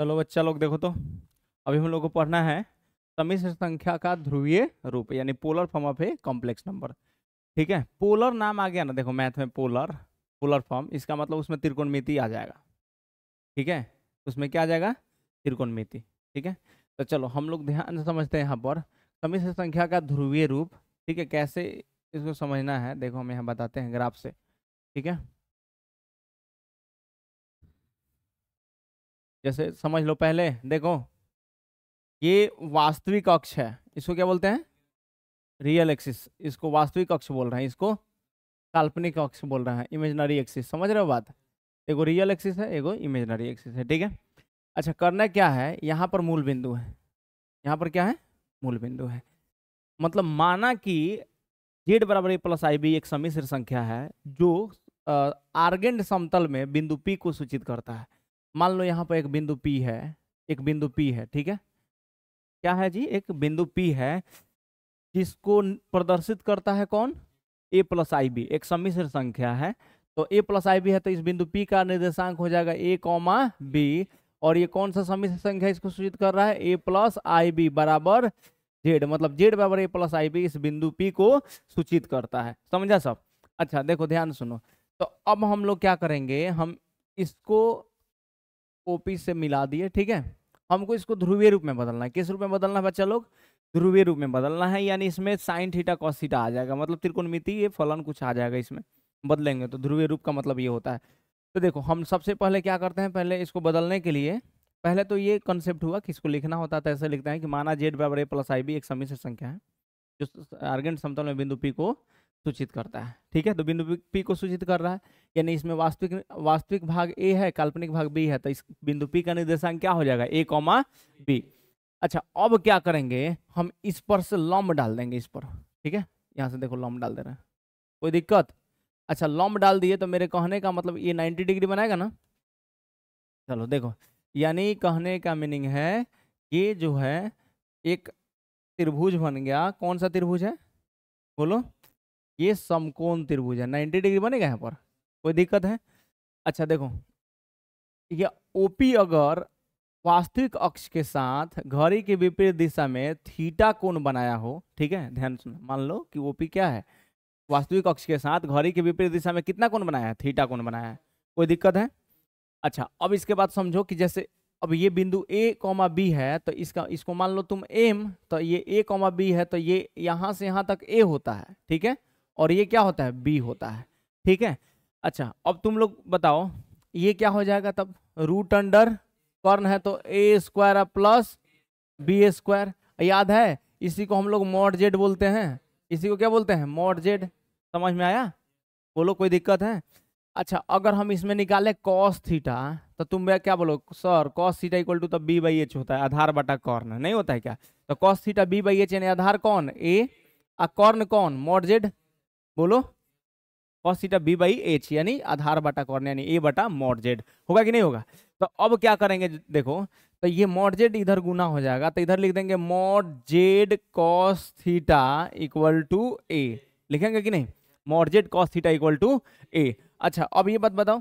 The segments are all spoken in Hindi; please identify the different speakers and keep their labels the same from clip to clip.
Speaker 1: चलो बच्चा लोग देखो तो अभी हम लोग को पढ़ना है समिश्र संख्या का ध्रुवीय रूप यानी polar form of a complex number ठीक है पोलर नाम आ गया ना देखो मैथ में पोलर पोलर फॉर्म इसका मतलब उसमें मिति आ जाएगा ठीक है उसमें क्या आ जाएगा मिति ठीक है तो चलो हम लोग ध्यान से समझते हैं यहाँ पर समिश्र संख्या का ध्रुवीय रूप ठीक है कैसे इसको समझना है देखो हम यहाँ बताते हैं
Speaker 2: ग्राफ से ठीक है जैसे समझ लो पहले देखो ये वास्तविक अक्ष है
Speaker 1: इसको क्या बोलते हैं रियल एक्सिस इसको वास्तविक अक्ष बोल रहे हैं इसको काल्पनिक अक्ष बोल रहे हैं इमेजनरी एक्सिस समझ रहे हो बात एगो रियल एक्सिस है एगो इमेजनरी एक्सिस है ठीक है अच्छा करना क्या है यहाँ पर मूल बिंदु है यहाँ पर क्या है मूल बिंदु है मतलब माना कि जेड बराबर ए प्लस आई बी एक समिश्र संख्या है जो आर्गेंड समतल में बिंदु पी को सूचित करता है मान लो यहाँ पर एक बिंदु P है एक बिंदु P है ठीक है क्या है जी एक बिंदु P है जिसको प्रदर्शित करता है कौन a प्लस आई बी एक सम्मिश्र संख्या है तो a प्लस आई बी है तो इस बिंदु P का निर्देशांक हो जाएगा a कॉमा बी और ये कौन सा सम्मिश्र संख्या इसको सूचित कर रहा है a प्लस आई बी बराबर जेड मतलब जेड बराबर ए प्लस आई बी इस बिंदु P को सूचित करता है समझा सब अच्छा देखो ध्यान सुनो तो अब हम लोग क्या करेंगे हम इसको ओपी से मिला दिए ठीक है हमको इसको ध्रुवीय रूप में बदलना है किस रूप में बदलना है बच्चा लोग ध्रुवीय रूप में बदलना है यानी इसमें साइन थीटा कॉस थीटा आ जाएगा मतलब मिति ये फलन कुछ आ जाएगा इसमें बदलेंगे तो ध्रुवीय रूप का मतलब ये होता है तो देखो हम सबसे पहले क्या करते हैं पहले इसको बदलने के लिए पहले तो ये कंसेप्ट हुआ कि इसको लिखना होता था तो ऐसे लिखते हैं कि माना जेड बराबर ए प्लस आई बी एक समिश्र संख्या है जो आर्गेंट समतल में बिंदु पी को सूचित करता है ठीक है तो बिंदु पी को सूचित कर रहा है यानी इसमें वास्तविक वास्तविक भाग ए है काल्पनिक भाग बी है तो इस बिंदु पी का निर्देशांक क्या हो जाएगा ए कॉमा बी अच्छा अब क्या करेंगे हम इस पर से लॉम्ब डाल देंगे इस पर ठीक है यहाँ से देखो लॉम्ब डाल दे रहे हैं कोई दिक्कत अच्छा लॉम्ब डाल दिए तो मेरे कहने का मतलब ये नाइन्टी डिग्री बनाएगा ना चलो देखो यानी कहने का मीनिंग है ये जो है एक त्रिभुज बन गया कौन सा त्रिभुज है बोलो ये समकोण त्रिभुज है नाइन्टी डिग्री बनेगा यहाँ पर कोई दिक्कत है अच्छा देखो ये ओपी अगर वास्तविक अक्ष के साथ घड़ी के विपरीत दिशा में थीटा कोण बनाया हो ठीक है ध्यान सुनो मान लो कि ओपी क्या है वास्तविक अक्ष के साथ घड़ी के विपरीत दिशा में कितना कोण बनाया है थीटा कोण बनाया है कोई दिक्कत है अच्छा अब इसके बाद समझो कि जैसे अब ये बिंदु ए कॉमा बी है तो इसका इसको मान लो तुम एम तो ये ए कॉमा बी है तो ये यहाँ से यहाँ तक ए होता है ठीक है और ये क्या होता है बी होता है ठीक है अच्छा अब तुम लोग बताओ ये क्या हो जाएगा तब रूट अंडर कर्न है तो ए स्क्वायर प्लस बी स्क्वायर याद है इसी को हम लोग मॉड जेड बोलते हैं इसी को क्या बोलते हैं मॉड जेड समझ में आया बोलो कोई दिक्कत है अच्छा अगर हम इसमें निकाले कॉस थीटा तो तुम भैया क्या बोलो sir cos theta equal to तो बी बाई एच होता है आधार बटा कॉर्न नहीं होता है क्या तो cos theta b by h यानी आधार कौन ए आ कॉर्न कौन मॉड जेड बोलो cos theta b by h यानी आधार बटा कॉर्न यानी ए बटा मॉड जेड होगा कि नहीं होगा तो अब क्या करेंगे देखो तो ये मॉड जेड इधर गुना हो जाएगा तो इधर लिख देंगे mod z cos theta equal to a लिखेंगे कि नहीं mod z cos theta equal to a अच्छा अब ये बात बताओ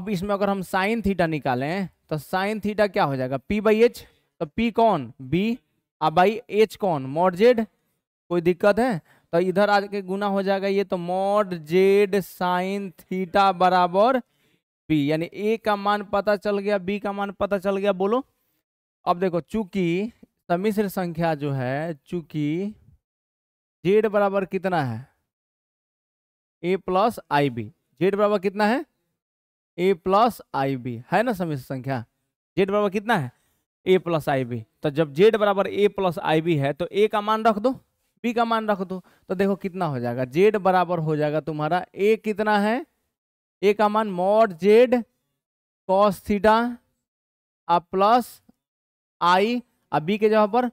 Speaker 1: अब इसमें अगर हम साइन थीटा निकालें तो साइन थीटा क्या हो जाएगा पी बाई एच तो पी कौन बी आ बाई एच कौन मॉड जेड कोई दिक्कत है तो इधर आके गुना हो जाएगा ये तो मॉड जेड साइन थीटा बराबर बी यानी ए का मान पता चल गया बी का मान पता चल गया बोलो अब देखो चूंकि समिश्र संख्या जो है चूंकि जेड बराबर कितना है a plus I b z बराबर कितना है ए प्लस आई बी है ना समिश्र संख्या जेड बराबर कितना है ए प्लस आई बी तो जब जेड बराबर ए प्लस आई बी है तो ए का मान रख दो पी का मान रख दो तो देखो कितना हो जाएगा जेड बराबर हो जाएगा तुम्हारा ए कितना है ए का मान मॉड जेड कॉस थीटा अब प्लस आई अब बी के जगह पर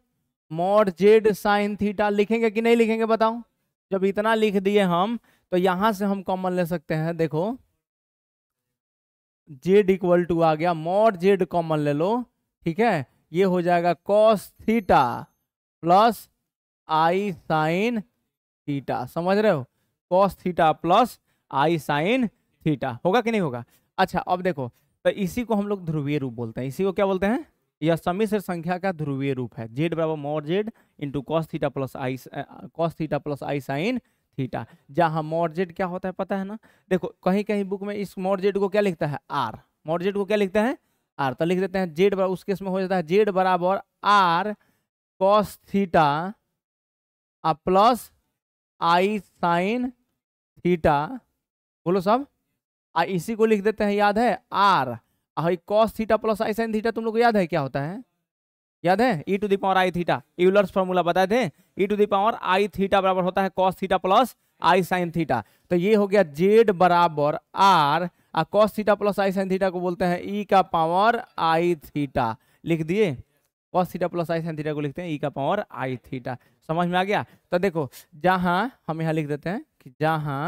Speaker 1: मॉड जेड साइन थीटा लिखेंगे कि नहीं लिखेंगे बताओ जब इतना लिख दिए हम तो यहां से हम कॉमन ले सकते हैं देखो जेड इक्वल टू आ गया मॉड जेड कॉमन ले लो ठीक है ये हो जाएगा कॉस थीटा प्लस आई साइन थीटा समझ रहे हो कॉस थीटा प्लस आई साइन थीटा होगा कि नहीं होगा अच्छा अब देखो तो इसी को हम लोग ध्रुवीय रूप बोलते हैं इसी को क्या बोलते हैं यह समिश्र संख्या का ध्रुवीय रूप है जेड बराबर mod z into cos theta plus i cos theta plus I sine theta जहाँ मोर जेड क्या होता है पता है ना देखो कहीं कहीं बुक में इस मोर जेड को क्या लिखता है आर मोर जेड को क्या लिखता है आर तो लिख देते हैं जेड बराबर उस केस में हो जाता है जेड बराबर आर कॉस थीटा अब प्लस आई साइन थीटा बोलो सब आ इसी को लिख देते हैं याद है r i cos theta plus I sine theta तुम लोग को याद है क्या होता है याद है e to the power i theta Euler's formula बताए थे e to the power i theta बराबर होता है कॉस थीटा प्लस आई साइन थीटा तो ये हो गया जेड बराबर आर आ कॉस थीटा प्लस आई साइन थीटा को बोलते हैं ई e का पावर आई थीटा लिख दिए कॉस थीटा प्लस आई साइन थीटा को लिखते हैं ई e का पावर आई थीटा समझ में आ गया तो देखो जहां हम यहां लिख देते हैं कि जहां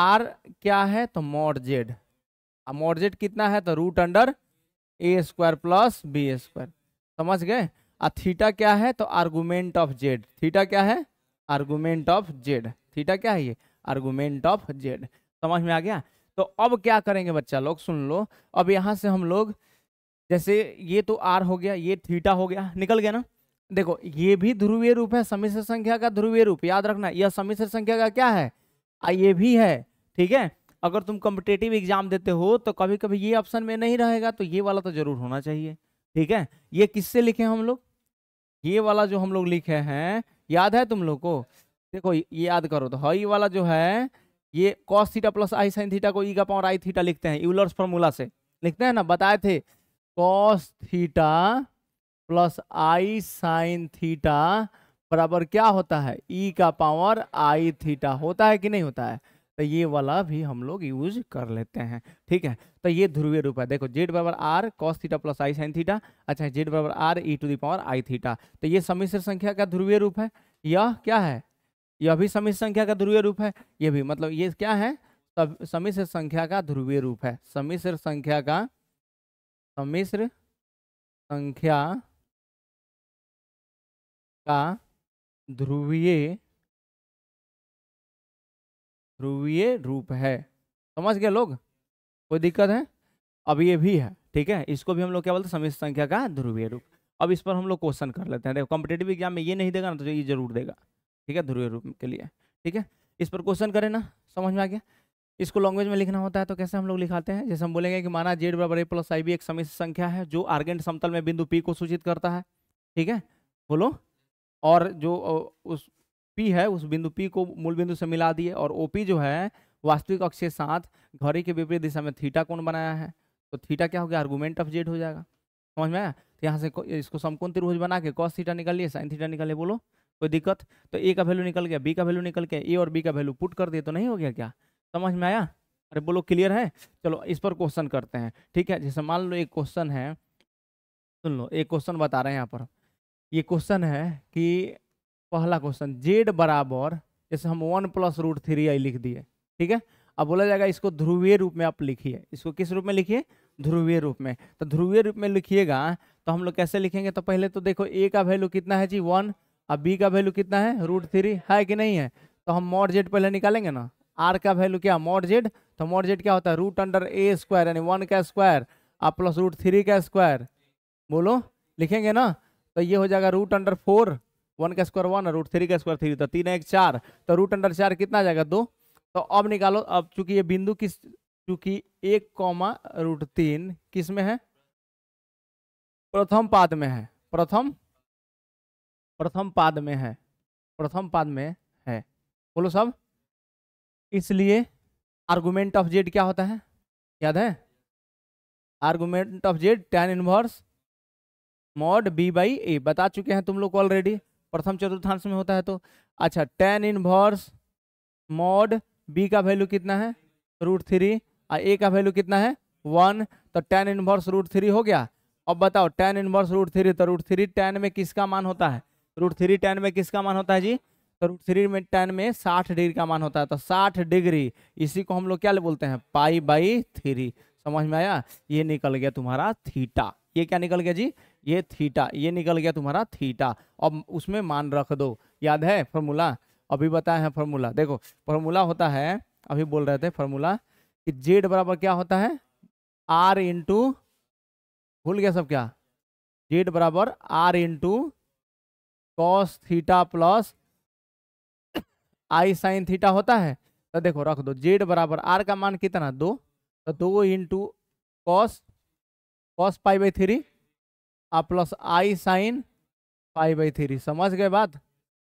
Speaker 1: आर क्या है तो मोड जेड मोड जेड कितना है तो root under a square plus B square समझ गए और थीटा क्या है तो आर्गूमेंट ऑफ जेड थीटा क्या है आर्गूमेंट ऑफ जेड थीटा क्या है ये आर्गूमेंट ऑफ जेड समझ में आ गया तो अब क्या करेंगे बच्चा लोग सुन लो अब यहां से हम लोग जैसे ये तो आर हो गया ये थीटा हो गया निकल गया ना देखो ये भी ध्रुवीय रूप है समिश्र संख्या का ध्रुवीय रूप याद रखना यह समिश्र संख्या का क्या है आ, ये भी है ठीक है अगर तुम कम्पिटेटिव एग्जाम देते हो तो कभी कभी ये ऑप्शन में नहीं रहेगा तो ये वाला तो जरूर होना चाहिए ठीक है ये किससे लिखे हम लोग ये वाला जो हम लोग लिखे हैं याद है तुम लोग को देखो ये याद करो तो हई हाँ, वाला जो है ये कॉस थीटा प्लस आई साइन थीटा को ई e का पावर आई थीटा लिखते हैं यूलर्स फॉर्मूला से लिखते हैं ना बताए थे कॉस थीटा प्लस आई साइन थीटा बराबर क्या होता है ई e का पावर आई थीटा होता है कि नहीं होता है तो ये वाला भी हम लोग यूज कर लेते हैं ठीक है तो ये ध्रुवीय रूप है देखो जेड बराबर are cos theta plus I sine theta अच्छा जेड बराबर R E to the power I theta तो ये समिश्र संख्या का ध्रुवीय रूप है यह क्या है यह भी समिश्र संख्या का ध्रुवीय रूप है यह भी मतलब ये क्या है समिश्र संख्या का ध्रुवीय रूप है समिश्र
Speaker 2: संख्या का सम्मिश्र संख्या का ध्रुवीय ध्रुवीय रूप है समझ गए लोग कोई दिक्कत है
Speaker 1: अब ये भी है ठीक है इसको भी हम लोग क्या बोलते हैं समिश्र संख्या का ध्रुवीय रूप अब इस पर हम लोग क्वेश्चन कर लेते हैं देखो कॉम्पिटेटिव एग्जाम में ये नहीं देगा ना तो ये जरूर देगा ठीक है ध्रुवीय रूप के लिए ठीक है इस पर क्वेश्चन करें ना समझ में आ गया इसको लैंग्वेज में लिखना होता है तो कैसे हम लोग लिखाते हैं जैसे हम बोलेंगे कि माना जेड बराबर ए प्लस आई बी एक समय संख्या है जो आर्गेंट समतल में बिंदु पी को सूचित करता है ठीक है बोलो और जो उस पी है उस बिंदु पी को मूल बिंदु से मिला दिए और ओ पी जो है वास्तविक अक्ष के साथ घड़ी के विपरीत दिशा में थीटा कोण बनाया है तो थीटा क्या हो गया आर्गूमेंट ऑफ जेड हो जाएगा समझ में आया तो यहाँ से इसको समकोण त्रिभुज बना के कॉस थीटा निकालिए साइन थीटा निकालिए बोलो कोई दिक्कत तो ए का वैल्यू निकल गया बी का वैल्यू निकल गया ए और बी का वैल्यू पुट कर दिए तो नहीं हो गया क्या समझ में आया अरे बोलो क्लियर है चलो इस पर क्वेश्चन करते हैं ठीक है जैसे मान लो एक क्वेश्चन है सुन लो एक क्वेश्चन बता रहे हैं यहाँ पर ये क्वेश्चन है कि पहला क्वेश्चन जेड बराबर जैसे हम one plus root three i लिख दिए ठीक है अब बोला जाएगा इसको ध्रुवीय रूप में आप लिखिए इसको किस रूप में लिखिए ध्रुवीय रूप में तो ध्रुवीय रूप में लिखिएगा तो हम लोग कैसे लिखेंगे तो पहले तो देखो ए का वैल्यू कितना है जी वन और बी का वैल्यू कितना है रूट थ्री है कि नहीं है तो हम मॉड जेड पहले निकालेंगे ना आर का वैल्यू क्या मोड जेड तो मोड जेड क्या होता है रूट अंडर ए स्क्वायर यानी वन का स्क्वायर आप प्लस रूट थ्री का स्क्वायर बोलो लिखेंगे ना तो ये हो जाएगा रूट अंडर फोर वन का स्क्वायर वन रूट थ्री का स्क्वायर थ्री तो तीन एक चार तो रूट अंडर चार कितना आ जाएगा दो तो अब निकालो अब चूंकि ये बिंदु किस चूंकि एक कॉमा रूट तीन किस में है प्रथम पाद में है प्रथम प्रथम पाद में है प्रथम पाद में है बोलो सब इसलिए आर्गुमेंट ऑफ जेड क्या होता है याद है argument of z tan inverse mod B by a बता चुके हैं तुम लोग को ऑलरेडी प्रथम चतुर्थांश में होता है तो अच्छा टेन इनवर्स मॉड बी का वैल्यू कितना है रूट थ्री और ए का वैल्यू कितना है वन तो टेन इनवर्स रूट थ्री हो गया अब बताओ टेन इनवर्स रूट थ्री तो रूट थ्री टेन में किसका मान होता है रूट थ्री टेन में किसका मान होता है जी तो रूट थ्री में टेन में साठ डिग्री का मान होता है तो साठ डिग्री इसी को हम लोग क्या बोलते हैं पाई बाई थ्री समझ में आया ये निकल गया तुम्हारा थीटा ये क्या निकल गया जी ये थीटा ये निकल गया तुम्हारा थीटा अब उसमें मान रख दो याद है फॉर्मूला अभी बताया है फॉर्मूला देखो फॉर्मूला होता है अभी बोल रहे थे फॉर्मूला कि जेड बराबर क्या होता है आर इंटू भूल गया सब क्या जेड बराबर r into cos theta plus आई साइन थीटा होता है तो देखो रख दो जेड बराबर आर का मान कितना दो तो दो into cos cos pi by three आ plus I sine pi by three समझ गए बात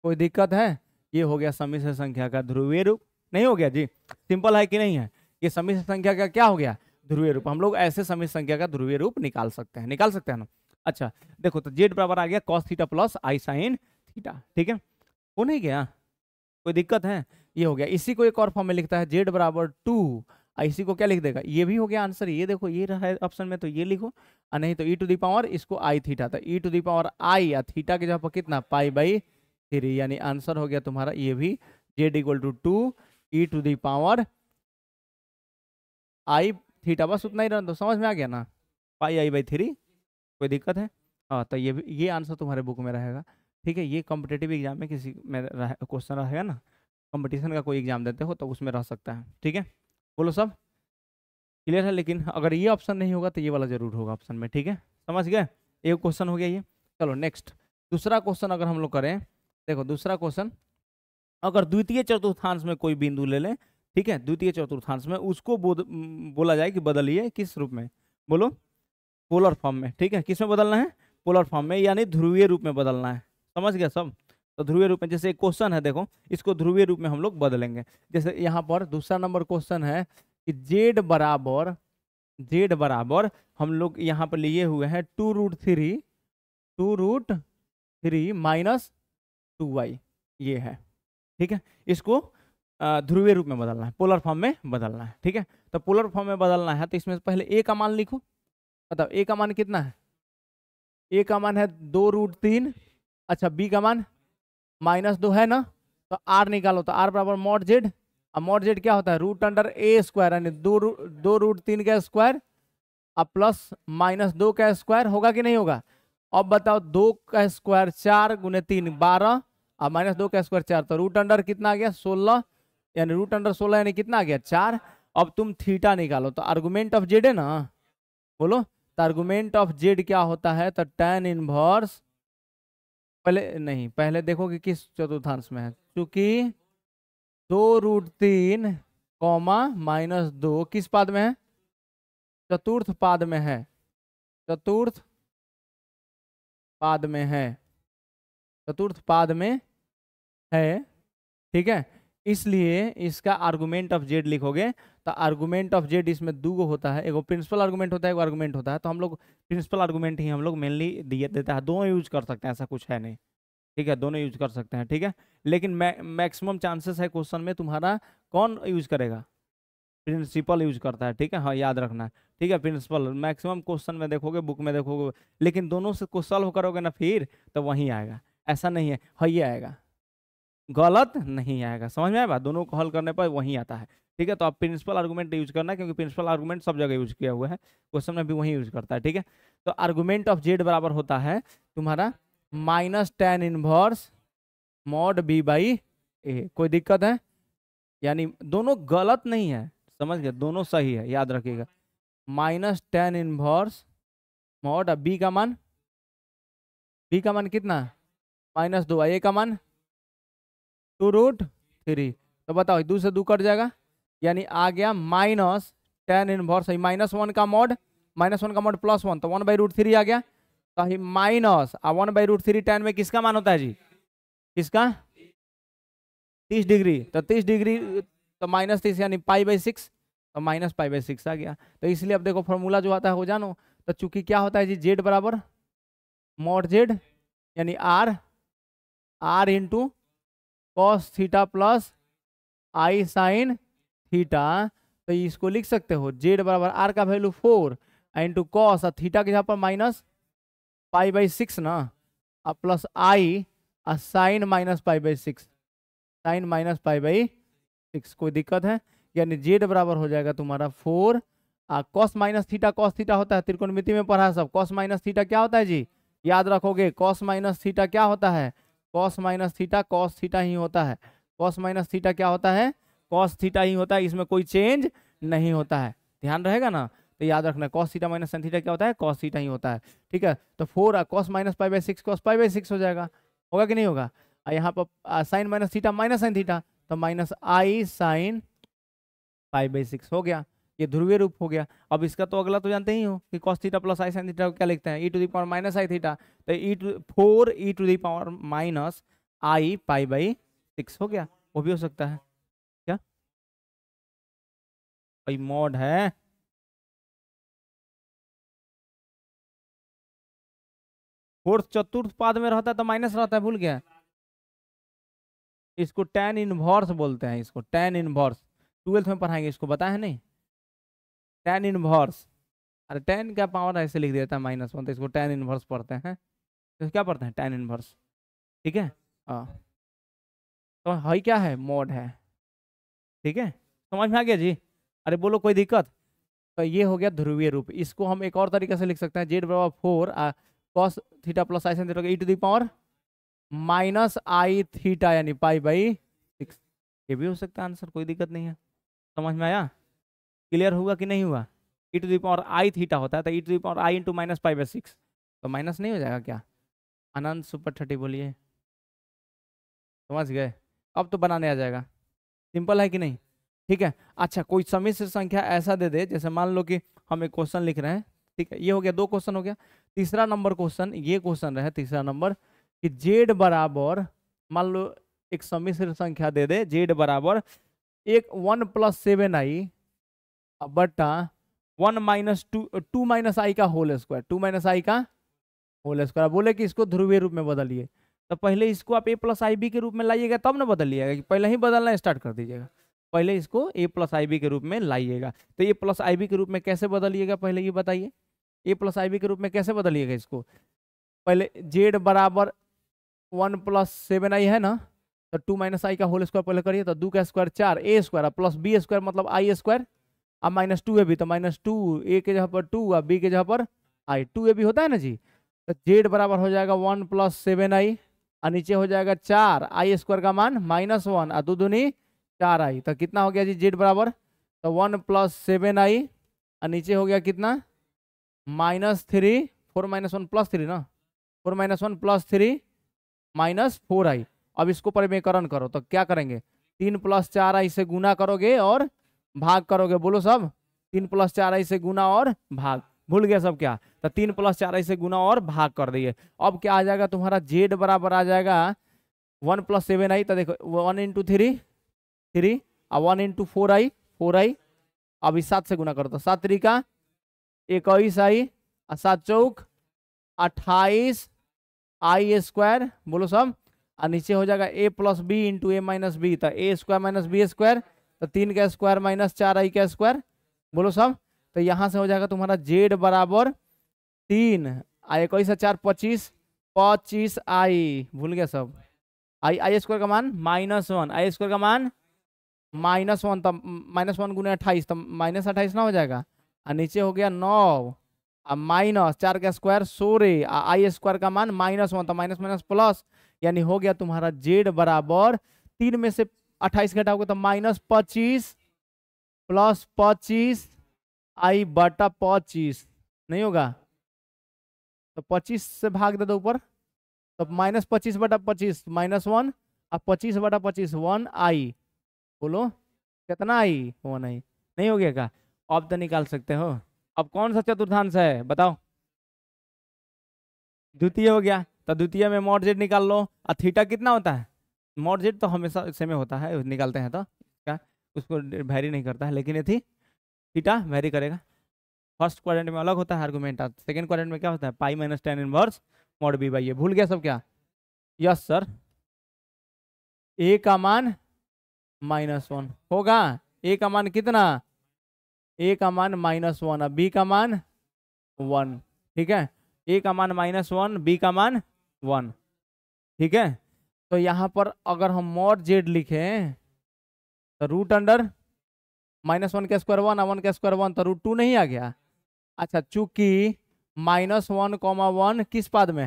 Speaker 1: कोई दिक्कत है ये हो गया समिश्र संख्या का ध्रुवीय रूप नहीं हो गया जी सिंपल है कि नहीं है ये समिश्र संख्या का क्या हो गया ध्रुवीय रूप हम लोग ऐसे समिश्र संख्या का ध्रुवीय रूप निकाल सकते हैं निकाल सकते हैं ना अच्छा देखो तो जेड बराबर आ गया कॉस थीटा प्लस आई साइन थीटा ठीक है हो नहीं गया कोई दिक्कत है ये हो गया इसी को एक और फॉर्म में लिखता है जेड बराबर टू इसी को क्या लिख देगा ये भी हो गया आंसर ये देखो ये रहा है ऑप्शन में तो ये लिखो और नहीं तो ई टू दी पावर इसको आई थीटा था ई टू दी पावर आई या थीटा के जगह पर कितना पाई बाई थ्री यानी आंसर हो गया तुम्हारा ये भी z equal to two e to the power i theta बस उतना ही रह दो समझ में आ गया ना पाई आई बाई थ्री कोई दिक्कत है हाँ तो ये भी ये आंसर तुम्हारे बुक में रहेगा ठीक है ये कॉम्पिटेटिव एग्जाम में किसी में क्वेश्चन रहेगा ना कंपटीशन का कोई एग्जाम देते हो तो उसमें रह सकता है ठीक है बोलो सब क्लियर है लेकिन अगर ये ऑप्शन नहीं होगा तो ये वाला जरूर होगा ऑप्शन में ठीक है समझ गए एक क्वेश्चन हो गया ये चलो नेक्स्ट दूसरा क्वेश्चन अगर हम लोग करें देखो दूसरा क्वेश्चन अगर द्वितीय चतुर्थांश में कोई बिंदु ले लें ठीक है द्वितीय चतुर्थांश में उसको बोला जाए कि बदलिए किस रूप में बोलो पोलर फॉर्म में ठीक है किस में बदलना है पोलर फॉर्म में यानी ध्रुवीय रूप में बदलना है समझ गया सब तो ध्रुवीय रूप में जैसे एक क्वेश्चन है देखो इसको ध्रुवीय रूप में हम लोग बदलेंगे जैसे यहाँ पर दूसरा नंबर क्वेश्चन है कि जेड बराबर जेड बराबर हम लोग यहाँ पर लिए हुए हैं two root three two root three minus two y ये है ठीक है इसको ध्रुवीय रूप में बदलना है पोलर फॉर्म में बदलना है ठीक है तो पोलर फॉर्म में बदलना है तो इसमें पहले ए का मान लिखो बताओ मतलब ए का मान कितना है ए का मान है दो रूट तीन अच्छा बी का मान माइनस दो है ना तो आर निकालो तो आर बराबर मोट जेड अब मॉट जेड क्या होता है रूट अंडर ए स्क्वायर यानी दो दो रूट तीन का स्क्वायर अब प्लस माइनस दो का स्क्वायर होगा कि नहीं होगा अब बताओ दो का स्क्वायर चार गुने तीन बारह और माइनस दो का स्क्वायर चार तो रूट अंडर कितना आ गया सोलह यानी रूट अंडर सोलह यानी कितना आ गया चार अब तुम थीटा निकालो तो आर्गूमेंट ऑफ जेड है ना बोलो तो आर्गूमेंट ऑफ जेड क्या होता है तो टेन इनवर्स पहले नहीं पहले देखो कि किस चतुर्थांश में है क्योंकि दो रूट तीन कॉमा माइनस दो किस पाद में है चतुर्थ
Speaker 2: पाद में है चतुर्थ पाद में है चतुर्थ पाद में है ठीक है इसलिए
Speaker 1: इसका आर्गुमेंट ऑफ जेड लिखोगे तो आर्गूमेंट ऑफ जेड इसमें दो गो होता है एगो प्रिंसिपल आर्गूमेंट होता है एगो आर्गूमेंट होता है तो हम लोग प्रिंसिपल आर्गूमेंट ही हम लोग मेनली दिए देता है दोनों यूज कर सकते हैं ऐसा कुछ है नहीं ठीक है दोनों यूज कर सकते हैं ठीक है लेकिन मैक्सिमम चांसेस है क्वेश्चन में तुम्हारा कौन यूज करेगा प्रिंसिपल यूज करता है ठीक है हाँ याद रखना ठीक है प्रिंसिपल मैक्सिमम क्वेश्चन में देखोगे बुक में देखोगे लेकिन दोनों से क्वेश्चन सॉल्व करोगे ना फिर तो वहीं आएगा ऐसा नहीं है हाँ ये आएगा गलत नहीं आएगा समझ में आए बात दोनों को हल करने पर वहीं आता है ठीक है तो आप प्रिंसिपल आर्गूमेंट यूज करना क्योंकि प्रिंसिपल आर्गूमेंट सब जगह यूज किया हुआ है क्वेश्चन में भी वही यूज करता है ठीक है तो आर्गूमेंट ऑफ जेड बराबर होता है तुम्हारा minus tan inverse mod B by a कोई दिक्कत है यानी दोनों गलत नहीं है समझ गए दोनों सही है याद रखिएगा minus tan inverse mod b का मान बी का मान कितना माइनस दो ए का मान टू रूट थ्री तो बताओ दो से दो कट जाएगा यानी आ गया माइनस टेन इनवर्स है माइनस वन का मोड माइनस वन का मोड प्लस वन तो वन बाई रूट थ्री आ गया तो ही माइनस और one by root three tan में किसका मान होता है जी किसका तीस डिग्री तो तीस डिग्री तो माइनस तीस यानी पाई बाई सिक्स तो माइनस पाई बाई सिक्स आ गया तो इसलिए अब देखो फॉर्मूला जो आता है वो जानो तो चूंकि क्या होता है जी जेड बराबर मोट जेड यानी r r into cos theta plus आई साइन थीटा तो इसको लिख सकते हो जेड बराबर आर का वैल्यू फोर इंटू कॉस और थीटा के यहाँ पर माइनस पाई बाई सिक्स ना और प्लस आई और sine minus pi by six sine minus pi by six कोई दिक्कत है यानी जेड बराबर हो जाएगा तुम्हारा फोर और cos minus theta cos theta होता है मिति में पढ़ा सब कॉस माइनस थीटा क्या होता है जी याद रखोगे कॉस माइनस थीटा क्या होता है cos minus theta cos theta ही होता है कॉस माइनस थीटा क्या होता है कॉस थीटा ही होता है इसमें कोई चेंज नहीं होता है ध्यान रहेगा ना तो याद रखना cos theta minus sine theta क्या होता है कॉस थीटा ही होता है ठीक है तो four cos minus five by six cos five by six हो जाएगा होगा कि नहीं होगा यहाँ पर sine minus theta minus sine theta तो minus i sine five by six हो गया ये ध्रुवीय रूप हो गया अब इसका तो अगला तो जानते ही हो कि कॉस थीटा प्लस आई साइन थीटा क्या लिखते हैं e to the power minus i theta तो e to four e to the power minus i pi by six हो गया वो भी हो सकता है
Speaker 2: भाई मोड है फोर्थ चतुर्थ पाद में रहता है तो माइनस रहता है भूल गया इसको टेन इनवर्स बोलते हैं इसको
Speaker 1: टेन इनवर्स ट्वेल्थ में पढ़ाएंगे इसको बताया है नहीं टेन इनवर्स अरे टेन का पावर ऐसे लिख देता है माइनस वन तो इसको टेन इनवर्स पढ़ते हैं तो क्या पढ़ते हैं टेन इनवर्स ठीक है हाँ तो हई क्या है मोड है ठीक है समझ में आ गया जी अरे बोलो कोई दिक्कत तो ये हो गया ध्रुवीय रूप इसको हम एक और तरीके से लिख सकते हैं जेड बराबर four cos theta plus i sine theta e to the power minus i theta यानी पाई बाई सिक्स ये भी हो सकता है आंसर कोई दिक्कत नहीं है समझ में आया क्लियर हुआ कि नहीं हुआ e to the power i theta होता है तो e to the power i into minus pi by six तो माइनस नहीं हो जाएगा क्या अनंत सुपर थर्टी बोलिए समझ गए अब तो बनाने आ जाएगा सिंपल है कि नहीं ठीक है अच्छा कोई समिश्र संख्या ऐसा दे दे जैसे मान लो कि हम एक क्वेश्चन लिख रहे हैं ठीक है ये हो गया दो क्वेश्चन हो गया तीसरा नंबर क्वेश्चन ये क्वेश्चन रहे तीसरा नंबर कि जेड बराबर मान लो एक समिश्र संख्या दे दे जेड बराबर एक वन प्लस सेवन आई बटा one minus two two minus i का whole square two minus i का होल स्क्वायर बोले कि इसको ध्रुवीय रूप में बदलिए तो पहले इसको आप ए प्लस आई बी के रूप में लाइएगा तब ना बदलिएगा पहले ही बदलना स्टार्ट कर दीजिएगा पहले इसको ए प्लस आई बी के रूप में लाइएगा तो ए प्लस आई बी के रूप में कैसे बदलिएगा पहले ये बताइए ए प्लस आई बी के रूप में कैसे बदलिएगा इसको पहले जेड बराबर वन प्लस सेवन आई है ना तो टू माइनस आई का होल स्क्वायर पहले करिए तो दो का स्क्वायर चार a square plus B square मतलब आई स्क्वायर अब माइनस टू ए बी तो माइनस टू ए के जगह पर टू और बी के जगह पर आई टू ए बी होता है ना जी तो जेड बराबर हो जाएगा वन प्लस सेवन आई और नीचे हो जाएगा चार आई स्क्वायर का मान माइनस वन और दो दुनी चार आई तो कितना हो गया जी जेड बराबर तो वन प्लस सेवन आई और नीचे हो गया कितना minus three four minus one plus three ना four minus one plus three minus four i अब इसको परिमेकरण करो तो क्या करेंगे तीन प्लस चार आई से गुना करोगे और भाग करोगे बोलो सब तीन प्लस चार आई से गुना और भाग भूल गया सब क्या तो तीन प्लस चार आई से गुना और भाग कर दिए अब क्या आ जाएगा तुम्हारा जेड बराबर आ जाएगा वन प्लस सेवन आई तो देखो वन इंटू थ्री थ्री और one into four i four i अभी सात से गुना कर दो तो सात तरीका इक्कीस आई और सात चौक अट्ठाईस आई स्क्वायर बोलो सब और नीचे हो जाएगा a plus B into A minus B तो ए स्क्वायर माइनस बी स्क्वायर तो तीन का स्क्वायर माइनस चार आई का स्क्वायर बोलो सब तो यहाँ से हो जाएगा तुम्हारा जेड बराबर तीन आई इक्कीस चार पच्चीस पच्चीस आई भूल गया सब आई आई स्क्वायर का मान माइनस वन आई स्क्वायर का मान माइनस वन तब माइनस वन गुने अट्ठाईस तो माइनस अट्ठाईस ना हो जाएगा और नीचे हो गया नौ और माइनस चार का स्क्वायर सोरे आई स्क्वायर का मान माइनस वन तो माइनस माइनस प्लस यानी हो गया तुम्हारा जेड बराबर तीन में से अट्ठाईस घटाओगे तो माइनस पच्चीस प्लस पच्चीस आई बटा पच्चीस नहीं होगा तो पच्चीस से भाग दे दो ऊपर तो माइनस पच्चीस बटा पच्चीस माइनस वन और पच्चीस बटा पच्चीस वन आई बोलो कितना आई वन आई नहीं हो गया क्या अब तो निकाल सकते हो अब कौन सा चतुर्थांश है बताओ द्वितीय हो गया तो द्वितीय में मोट जेड निकाल लो और थीटा कितना होता है मोट जेड तो हमेशा से में होता है निकालते हैं तो क्या उसको वैरी नहीं करता है लेकिन थी थीटा वैरी करेगा फर्स्ट क्वारेंट में अलग होता है आर्गूमेंट सेकेंड क्वारेंट में क्या होता है pi minus tan inverse mod b by ये भूल गया सब क्या यस सर ए का मान माइनस वन होगा ए का मान कितना ए का मान माइनस वन बी का मान वन ठीक है ए का मान माइनस वन बी का मान वन ठीक है तो यहाँ पर अगर हम मोर जेड लिखें तो रूट अंडर माइनस वन का स्क्वायर वन और वन का स्क्वायर वन तो रूट टू नहीं आ गया अच्छा चूंकि माइनस वन कॉमा वन किस पाद में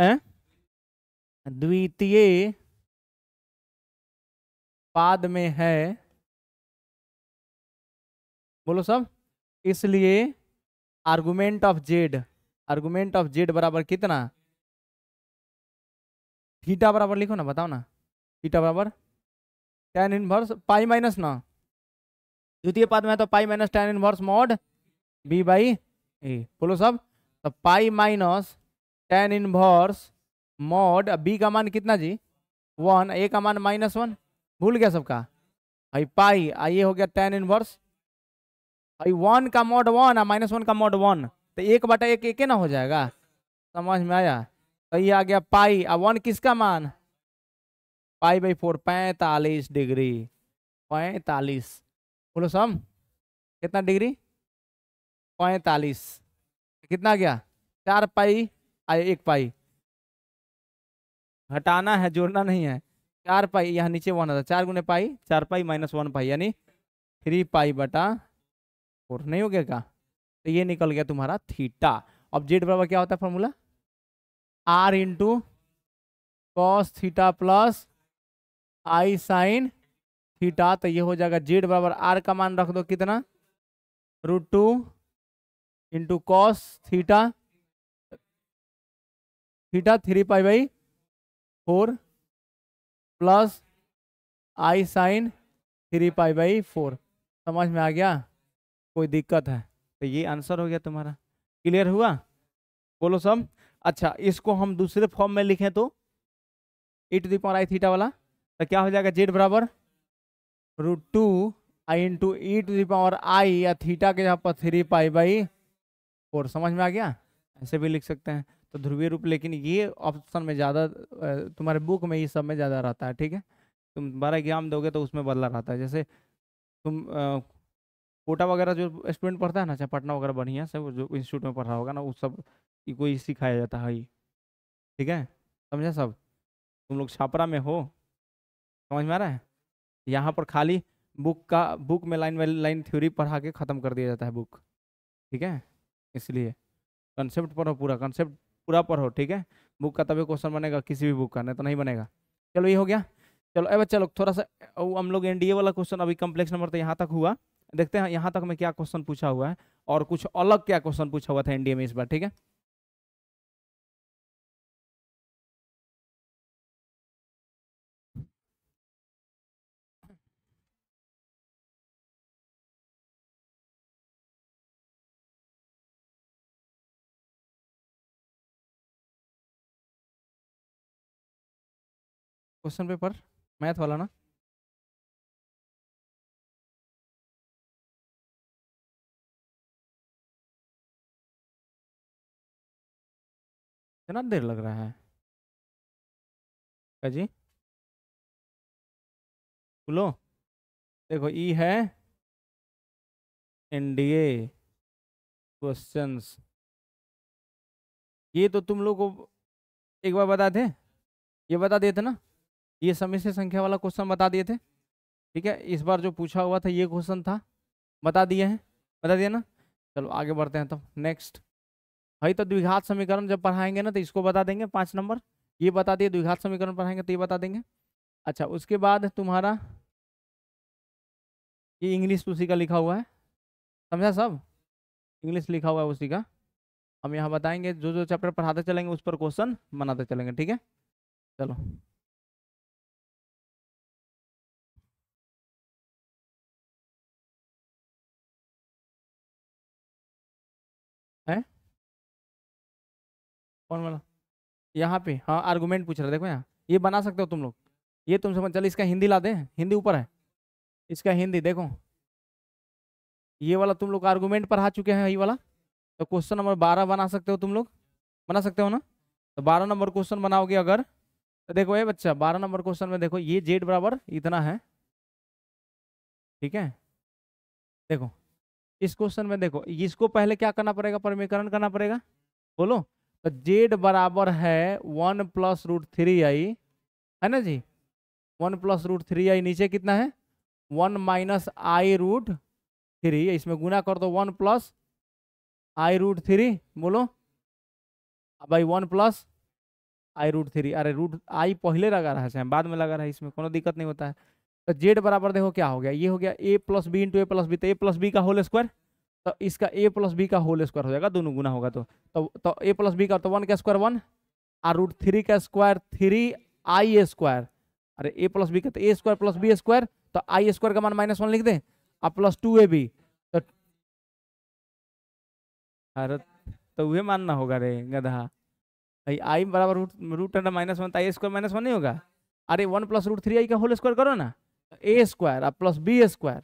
Speaker 2: है द्वितीय पाद में है बोलो सब
Speaker 1: इसलिए argument of z argument of z बराबर कितना थीटा बराबर लिखो ना बताओ ना थीटा बराबर टेन इनवर्स पाई माइनस ना द्वितीय पाद में है तो pi minus tan inverse mod B by a बोलो सब तो pi minus tan inverse mod b का मान कितना जी वन ए का मान माइनस वन भूल गया सबका भाई पाई ये हो गया टेन इनवर्स भाई वन का मोड वन और माइनस वन का मोड वन तो एक बटा एक एक ना हो जाएगा समझ में आया तो ये आ गया पाई और वन किसका मान पाई बाई फोर पैंतालीस डिग्री पैंतालीस बोलो सम कितना डिग्री पैंतालीस कितना गया चार पाई आ एक पाई हटाना है जोड़ना नहीं है चार पाई यहाँ नीचे वन आता चार गुने पाई चार पाई माइनस वन पाई यानी थ्री पाई बटा फोर नहीं हो गया का तो ये निकल गया तुम्हारा थीटा अब जेड बराबर क्या होता है formula r into cos theta plus आई साइन थीटा तो ये हो जाएगा जेड बराबर आर का मान रख दो कितना root two
Speaker 2: into cos theta theta three pi by four plus
Speaker 1: I sine three pi by four समझ में आ गया कोई दिक्कत है तो ये आंसर हो गया तुम्हारा क्लियर हुआ बोलो सब अच्छा इसको हम दूसरे फॉर्म में लिखें तो e to the power I theta वाला तो क्या हो जाएगा जेड बराबर root two i into e to power i या थीटा के यहाँ पर थ्री पाई बाई फोर समझ में आ गया ऐसे भी लिख सकते हैं तो ध्रुवीय रूप लेकिन ये ऑप्शन में ज़्यादा तुम्हारे बुक में ये सब में ज़्यादा रहता है ठीक है तुम बारह एग्जाम दोगे तो उसमें बदला रहता है जैसे तुम कोटा वगैरह जो स्टूडेंट पढ़ता है ना चाहे पटना वगैरह बढ़िया से जो इंस्टीट्यूट में पढ़ रहा होगा ना उस सब कोई सिखाया जाता है ठीक है समझा सब तुम लोग छापरा में हो समझ में आ रहा है यहाँ पर खाली बुक का बुक में लाइन बाई लाइन थ्योरी पढ़ा के ख़त्म कर दिया जाता है बुक ठीक है इसलिए कंसेप्ट पढ़ो पूरा कंसेप्ट पूरा पढ़ो ठीक है बुक का तभी क्वेश्चन बनेगा किसी भी बुक का नहीं तो नहीं बनेगा चलो ये हो गया चलो अब चलो थोड़ा सा हम लोग एनडीए वाला क्वेश्चन अभी कम्प्लेक्स नंबर तो यहाँ तक हुआ देखते हैं यहाँ तक में क्या क्वेश्चन पूछा हुआ है
Speaker 2: और कुछ अलग क्या क्वेश्चन पूछा हुआ था एनडीए में इस बार ठीक है क्वेश्चन पेपर मैथ वाला ना इतना देर लग रहा है क्या जी बोलो देखो ई है एनडीए क्वेश्चंस ये तो तुम लोग को
Speaker 1: एक बार बता दे ये बता देते ना ये समय से संख्या वाला क्वेश्चन बता दिए थे ठीक है इस बार जो पूछा हुआ था ये क्वेश्चन था बता दिए हैं बता दिया ना चलो आगे बढ़ते हैं तो नेक्स्ट भाई तो द्विघात समीकरण जब पढ़ाएंगे ना तो इसको बता देंगे पाँच नंबर ये बता दिए द्विघात समीकरण पढ़ाएंगे तो ये बता देंगे अच्छा उसके बाद तुम्हारा ये इंग्लिश उसी का लिखा हुआ है समझा सब इंग्लिश लिखा हुआ है उसी का हम यहाँ बताएंगे जो जो चैप्टर पढ़ाते चलेंगे उस पर क्वेश्चन
Speaker 2: बनाते चलेंगे ठीक है चलो कौन वाला यहाँ पे हाँ आर्गूमेंट पूछ रहा देखो यहाँ ये बना सकते हो तुम लोग ये तुम समझ चलो इसका हिंदी ला दें
Speaker 1: हिंदी ऊपर है इसका हिंदी देखो ये वाला तुम लोग आर्गूमेंट पर आ चुके हैं यही वाला तो क्वेश्चन नंबर बारह बना सकते हो तुम लोग बना सकते हो ना तो बारह नंबर क्वेश्चन बनाओगे अगर तो देखो ये बच्चा बारह नंबर क्वेश्चन में देखो ये जेड बराबर इतना है ठीक है देखो इस क्वेश्चन में देखो इसको पहले क्या करना पड़ेगा परमीकरण करना पड़ेगा बोलो तो जेड बराबर है one plus root three I है ना जी one plus root three I नीचे कितना है one minus I root three इसमें गुना कर दो one plus I root three बोलो भाई one plus I root three अरे रूट आई पहले लगा रहा है बाद में लगा रहा है इसमें कोई दिक्कत नहीं होता है तो जेड बराबर देखो क्या हो गया ये हो गया A plus B into A plus B तो ए प्लस बी का होल स्क्वायर तो इसका ए प्लस बी का होल स्क्वायर हो जाएगा दोनों गुना होगा तो तो, तो ए प्लस बी का तो वन का स्क्वायर वन और रूट थ्री का स्क्वायर थ्री आई स्क्वायर अरे ए प्लस बी का तो ए स्क्वायर प्लस बी स्क्वायर तो आई स्क्वायर का मान माइनस वन लिख दें और प्लस टू ए बी तो अरे तो वह मानना होगा रे गधा भाई आई बराबर root root under minus one तो आई स्क्वायर माइनस वन नहीं होगा अरे one plus root three I का होल स्क्वायर करो ना ए स्क्वायर और प्लस बी स्क्वायर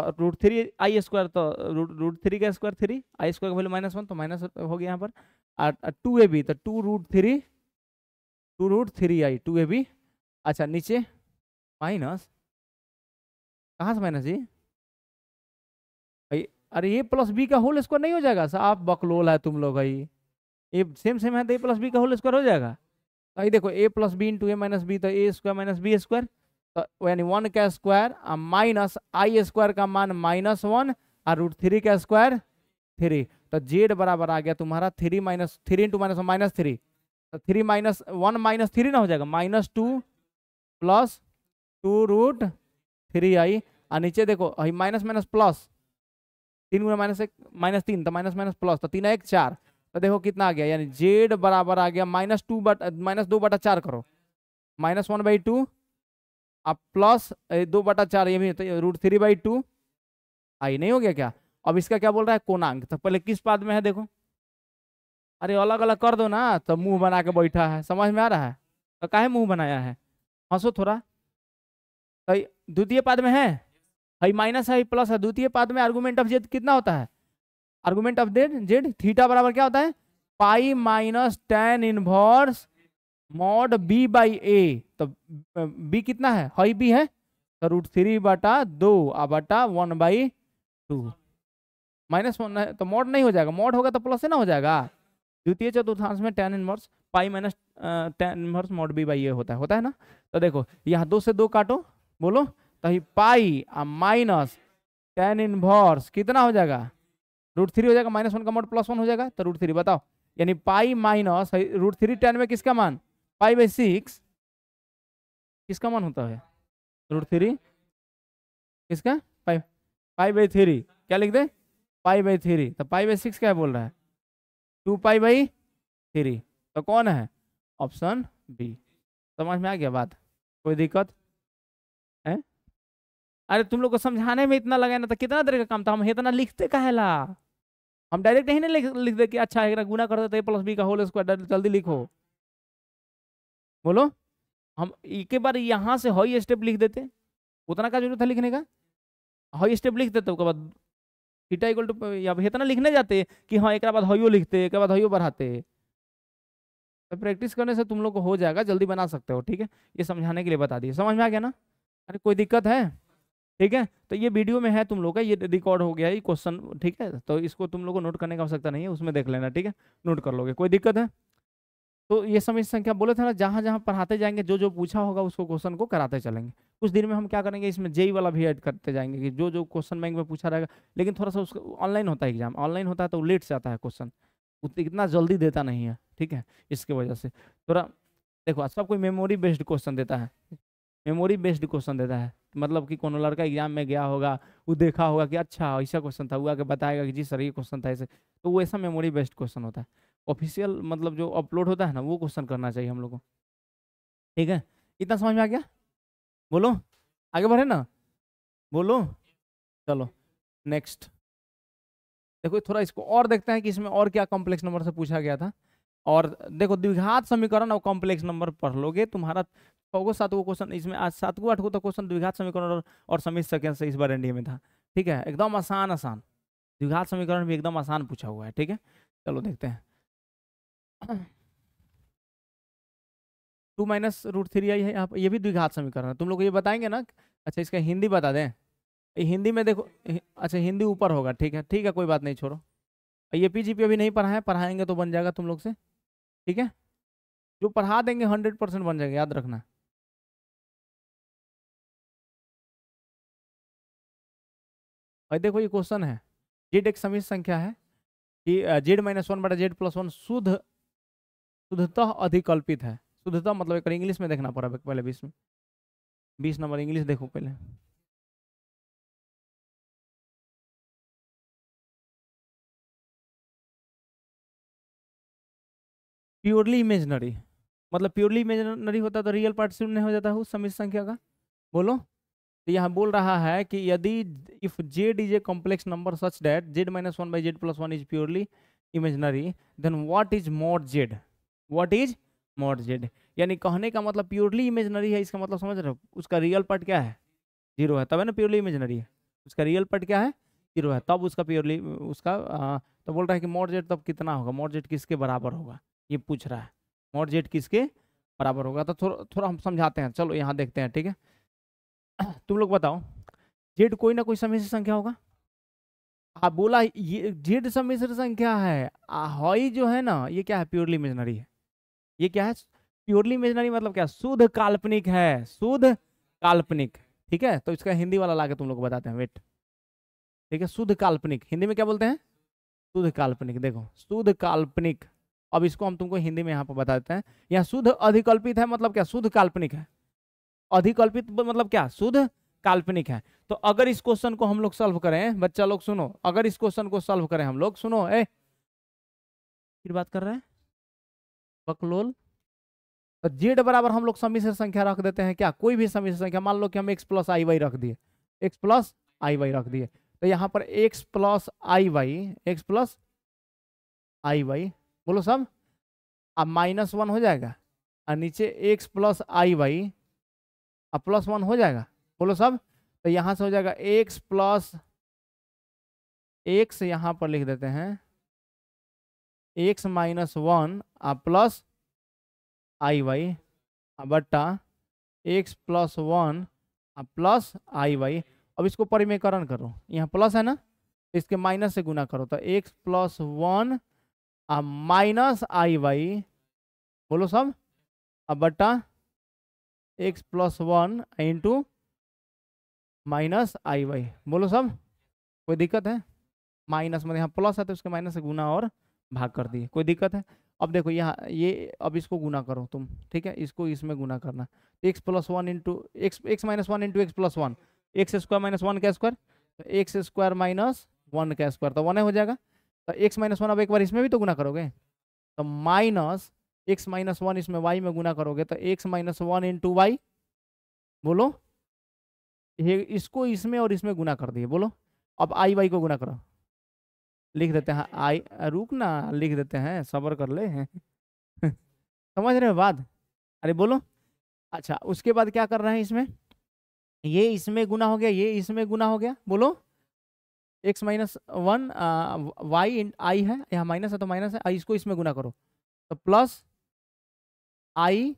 Speaker 1: तो रूट थ्री आई स्क्वायर तो रूट रूट थ्री का स्क्वायर थ्री आई स्क्वायर का वैल्यू माइनस वन तो माइनस हो गया यहाँ पर और टू ए बी तो two root three
Speaker 2: two root three I to A B अच्छा नीचे माइनस कहाँ से माइनस जी भाई अरे ए प्लस
Speaker 1: बी का होल स्क्वायर नहीं हो जाएगा सर आप बकलोल है तुम लोग भाई ये सेम सेम है तो ए प्लस बी का होल स्क्वायर हो जाएगा भाई देखो A plus B into A minus B तो ए स्क्वायर माइनस बी स्क्वायर तो यानी वन का स्क्वायर और माइनस आई स्क्वायर का मान माइनस वन और रूट थ्री का स्क्वायर थ्री तो जेड बराबर आ गया तुम्हारा three minus three into minus minus three तो three minus one minus three ना हो जाएगा minus two plus two root three I और नीचे देखो अभी माइनस माइनस प्लस तीन गुना माइनस एक माइनस तीन तो माइनस माइनस प्लस तो तीन एक चार तो देखो कितना आ गया यानी जेड बराबर आ गया माइनस टू बट माइनस दो बटा चार करो माइनस वन बाई टू अब प्लस दो बटा चार ये भी root three by two I नहीं हो गया क्या अब इसका क्या बोल रहा है कोणांक तो पहले किस पाद में है देखो अरे अलग अलग कर दो ना तो मुंह बना के बैठा है समझ में आ रहा है तो काहे मुंह बनाया है हंसो थोड़ा तो द्वितीय पाद में है हई माइनस है प्लस है द्वितीय पाद में आर्गूमेंट ऑफ जेड कितना होता है argument of Z Z theta बराबर क्या होता है pi minus tan inverse mod B by A तो बी कितना है हई बी है तो रूट थ्री बटा दो आ बटा one by two minus one तो मॉड नहीं हो जाएगा मॉड होगा तो प्लस ना हो जाएगा द्वितीय चतुर्थांश में tan inverse pi minus tan inverse mod B by A होता है होता है ना तो देखो यहाँ दो से दो काटो बोलो तो पाई आ माइनस टेन इनवर्स कितना हो जाएगा रूट थ्री हो जाएगा माइनस वन का मॉड प्लस वन हो जाएगा तो रूट थ्री बताओ यानी pi minus root three tan में किसका मान फाइव बाई सिक्स किसका मान होता है रूट थ्री किसका फाइव फाइव बाई थ्री क्या लिख दे पाई बाई थ्री तो पाई बाई सिक्स क्या बोल रहा है टू पाई बाई थ्री तो कौन है ऑप्शन बी समझ में आ गया बात कोई दिक्कत है अरे तुम लोग को समझाने में इतना लगा ना तो कितना देर का काम था हम इतना लिखते कहला हम डायरेक्ट यही नहीं लिख लिख दे कि अच्छा एक गुना कर देते प्लस बी का होल स्क्वायर जल्दी लिखो बोलो हम एक बार यहाँ से हाई स्टेप लिख देते उतना का जरूरत था लिखने का हाई स्टेप लिख देते तो उसके बाद थीटा इक्वल टू या इतना लिखने जाते कि हाँ एक बाद हयो लिखते एक बाद हयो बढ़ाते तो प्रैक्टिस करने से तुम लोग को हो जाएगा जल्दी बना सकते हो ठीक है ये समझाने के लिए बता दिए समझ में आ गया ना अरे कोई दिक्कत है ठीक है तो ये वीडियो में है तुम लोग का ये रिकॉर्ड हो गया ये क्वेश्चन ठीक है तो इसको तुम लोग को नोट करने की आवश्यकता नहीं है उसमें देख लेना ठीक है नोट कर लोगे कोई दिक्कत है तो ये समय संख्या बोले थे ना जहाँ जहाँ पढ़ाते जाएंगे जो जो पूछा होगा उसको क्वेश्चन को कराते चलेंगे कुछ दिन में हम क्या करेंगे इसमें जेई वाला भी ऐड करते जाएंगे कि जो जो क्वेश्चन बैंक में पूछा रहेगा लेकिन थोड़ा सा उसका ऑनलाइन होता है एग्जाम ऑनलाइन होता है तो लेट से आता है क्वेश्चन इतना जल्दी देता नहीं है ठीक है इसके वजह से थोड़ा देखो सब कोई मेमोरी बेस्ड क्वेश्चन देता है मेमोरी बेस्ड क्वेश्चन देता है मतलब कि कोनो लड़का एग्जाम में गया होगा वो देखा होगा कि अच्छा ऐसा क्वेश्चन था हुआ कि बताएगा कि जी सर ये क्वेश्चन था ऐसे तो वो ऐसा मेमोरी बेस्ड क्वेश्चन होता है ऑफिशियल मतलब जो अपलोड होता है ना वो क्वेश्चन
Speaker 2: करना चाहिए हम लोग को ठीक है इतना समझ में आ गया बोलो आगे बढ़े ना बोलो चलो नेक्स्ट
Speaker 1: देखो थोड़ा इसको और देखते हैं कि इसमें और क्या कॉम्प्लेक्स नंबर से पूछा गया था और देखो द्विघात समीकरण और कॉम्प्लेक्स नंबर पढ़ लोगे तुम्हारा छगो सातगो क्वेश्चन इसमें आज सातगो आठगो तो क्वेश्चन द्विघात समीकरण और, और समीप सेकेंड से इस बार एनडीए में था ठीक है एकदम आसान आसान द्विघात समीकरण भी एकदम आसान पूछा हुआ है ठीक है चलो देखते हैं two minus root three I है यहाँ पर ये भी द्विघात समीकरण है तुम लोग ये बताएंगे ना अच्छा इसका हिंदी बता दें हिंदी में देखो अच्छा हिंदी ऊपर होगा ठीक है ठीक है कोई बात नहीं छोड़ो ये पी जी पी अभी नहीं पढ़ाए पढ़ाएंगे तो बन जाएगा तुम लोग से ठीक है
Speaker 2: जो पढ़ा देंगे हंड्रेड परसेंट बन जाएगा याद रखना भाई देखो ये क्वेश्चन है जेड एक समित संख्या है कि जेड माइनस वन बटा जेड प्लस वन शुद्ध शुद्धतः अधिकल्पित है शुद्धतः मतलब एक इंग्लिश में देखना पड़ा पहले बीस में बीस नंबर इंग्लिश देखो पहले प्योरली इमेजनरी मतलब प्योरली इमेजनरी होता तो रियल पार्ट शून्य हो जाता है उस समित संख्या का बोलो
Speaker 1: तो यहाँ बोल रहा है कि यदि if Z is a complex number such that Z minus one by Z plus one is purely imaginary then what is more Z what is mod Z यानी कहने का मतलब प्योरली इमेजनरी है इसका मतलब समझ रहे हो उसका रियल पार्ट क्या है जीरो है तब है ना प्योरली इमेजनरी है उसका रियल पार्ट क्या है जीरो है तब उसका प्योरली उसका आ, तो बोल रहा है कि मॉड जेड तब कितना होगा मॉड जेड किसके बराबर होगा ये पूछ रहा है मॉड जेड किसके बराबर होगा तो थोड़ा थोड़ा हम समझाते हैं चलो यहाँ देखते हैं ठीक है तुम लोग बताओ जेड कोई ना कोई सम्मिश्र संख्या होगा आप बोला ये जेड समिश्र संख्या है हॉई जो है ना ये क्या है प्योरली इमेजनरी है ये क्या है प्योरली इमेजनरी मतलब क्या शुद्ध काल्पनिक है शुद्ध काल्पनिक ठीक है तो इसका हिंदी वाला लाके तुम लोग बताते हैं वेट ठीक है शुद्ध काल्पनिक हिंदी में क्या बोलते हैं शुद्ध काल्पनिक देखो शुद्ध काल्पनिक अब इसको हम तुमको हिंदी में यहाँ पर बता देते हैं यहाँ शुद्ध अधिकल्पित है मतलब क्या शुद्ध काल्पनिक है अधिकल्पित मतलब क्या शुद्ध काल्पनिक है तो अगर इस क्वेश्चन को हम लोग सॉल्व करें बच्चा लोग सुनो अगर इस क्वेश्चन को सॉल्व करें हम लोग सुनो ए फिर बात कर रहे हैं बकलोल तो जेड बराबर हम लोग समिश्र संख्या रख देते हैं क्या कोई भी समिश्र संख्या मान लो कि हम एक्स प्लस आई वाई रख दिए एक्स प्लस आई वाई रख दिए तो यहाँ पर X plus I Y X plus I Y बोलो सब अब माइनस वन हो जाएगा और नीचे एक्स प्लस आई वाई अब प्लस वन हो जाएगा बोलो सब तो यहाँ से हो जाएगा एक्स प्लस एक्स यहाँ पर लिख देते हैं एक्स माइनस वन आ प्लस आई वाई बट्टा एक्स प्लस वन आ प्लस आई वाई अब इसको परिमेयकरण करो यहाँ प्लस है ना तो इसके माइनस से गुना करो तो एक्स प्लस वन आ माइनस आई वाई बोलो सब अब बट्टा X plus one into minus I Y बोलो सब कोई दिक्कत है माइनस मतलब यहाँ प्लस है तो उसके माइनस से गुना और भाग कर दिए कोई दिक्कत है अब देखो यहाँ ये अब इसको गुना करो तुम ठीक है इसको इसमें गुना करना X plus one into X X minus one into X plus one X square minus one का स्क्वायर तो एक्स स्क्वायर माइनस वन का स्क्वायर तो वन तो हो जाएगा तो एक्स माइनस वन अब एक बार इसमें भी तो गुना करोगे तो माइनस एक्स माइनस वन इसमें वाई में गुना करोगे तो X minus one into Y बोलो ये इसको इसमें और इसमें गुना कर दिए बोलो अब आई वाई को गुना करो लिख देते हैं आई रुक ना लिख देते हैं सबर कर ले समझ रहे हो बाद अरे बोलो अच्छा उसके बाद क्या कर रहे हैं इसमें ये इसमें गुना हो गया ये इसमें गुना हो गया बोलो X minus one Y into I है यहाँ माइनस है तो माइनस है इसको इसमें गुना करो तो plus I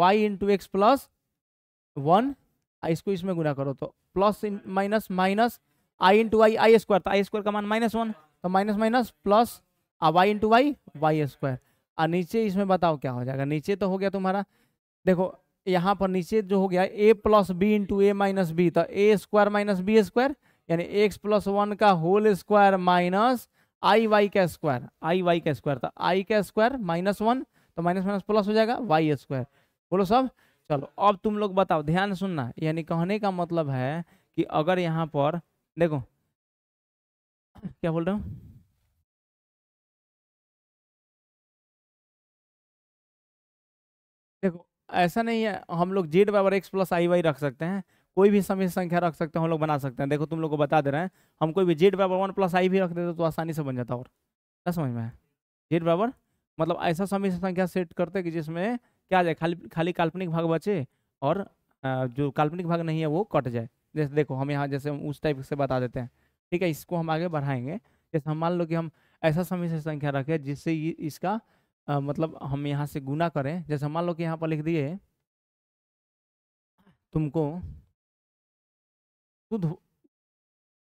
Speaker 1: Y into X plus one I इसको इसमें गुना करो तो plus minus minus I into I I square तो आई स्क्वायर का मान माइनस वन तो minus minus plus Y into Y Y square और नीचे इसमें बताओ क्या हो जाएगा नीचे तो हो गया तुम्हारा देखो यहाँ पर नीचे जो हो गया A plus B into A minus B तो ए स्क्वायर माइनस बी स्क्वायर यानी एक्स प्लस वन का whole square minus I Y का स्क्वायर आई वाई का स्क्वायर तो आई का स्क्वायर माइनस वन तो माइनस माइनस प्लस हो जाएगा वाई स्क्वायर बोलो सब चलो अब तुम लोग बताओ ध्यान सुनना यानी कहने का
Speaker 2: मतलब है कि अगर यहाँ पर देखो क्या बोल रहा हूँ देखो ऐसा नहीं है हम लोग जेड बराबर एक्स प्लस आई वाई रख सकते हैं कोई भी
Speaker 1: समय संख्या रख सकते हैं हम लोग बना सकते हैं देखो तुम लोग को बता दे रहे हैं हम कोई भी जेड बराबर वन प्लस आई भी रख देते तो आसानी से बन जाता और क्या समझ में है जेड बराबर मतलब ऐसा समय संख्या सेट करते कि जिसमें क्या जाए खाली खाली काल्पनिक भाग बचे और जो काल्पनिक भाग नहीं है वो कट जाए जैसे देखो हम यहाँ जैसे उस टाइप से बता देते हैं ठीक है इसको हम आगे बढ़ाएंगे जैसे हम मान लो कि हम ऐसा समय से संख्या रखें जिससे इसका आ, मतलब हम यहाँ से गुना करें जैसे मान लो कि यहाँ पर लिख दिए तुमको
Speaker 2: शुद्ध